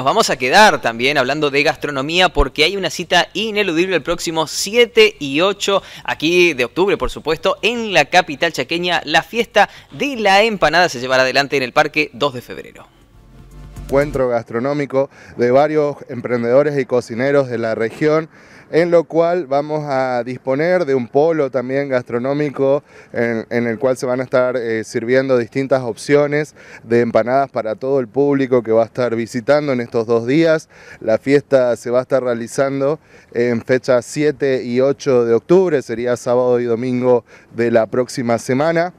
nos vamos a quedar también hablando de gastronomía porque hay una cita ineludible el próximo 7 y 8 aquí de octubre, por supuesto, en la capital chaqueña. La fiesta de la empanada se llevará adelante en el Parque 2 de febrero encuentro gastronómico de varios emprendedores y cocineros de la región, en lo cual vamos a disponer de un polo también gastronómico en, el cual se van a estar eh, sirviendo distintas opciones de empanadas para todo el público que va a estar visitando en estos dos días. La fiesta se va a estar realizando en fecha 7 y 8 de octubre, sería sábado y domingo de la próxima semana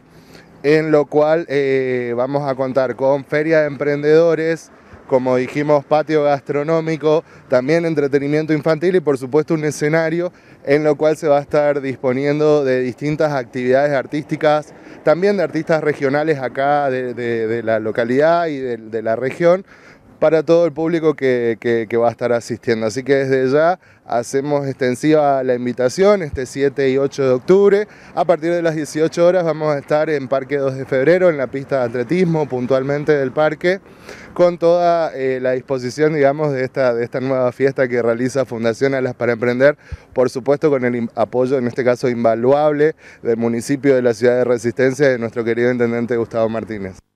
en lo cual eh, vamos a contar con feria de emprendedores, como dijimos, patio gastronómico, también entretenimiento infantil y por supuesto un escenario en lo cual se va a estar disponiendo de distintas actividades artísticas, también de artistas regionales acá de, la localidad y de la región, para todo el público que, va a estar asistiendo. Así que desde ya hacemos extensiva la invitación este 7 y 8 de octubre. A partir de las 18 horas vamos a estar en Parque 2 de Febrero, en la pista de atletismo, puntualmente del parque, con toda eh, la disposición, digamos, esta, de esta nueva fiesta que realiza Fundación Alas para Emprender, por supuesto con el apoyo, en este caso invaluable, del municipio de la ciudad de Resistencia de nuestro querido intendente Gustavo Martínez.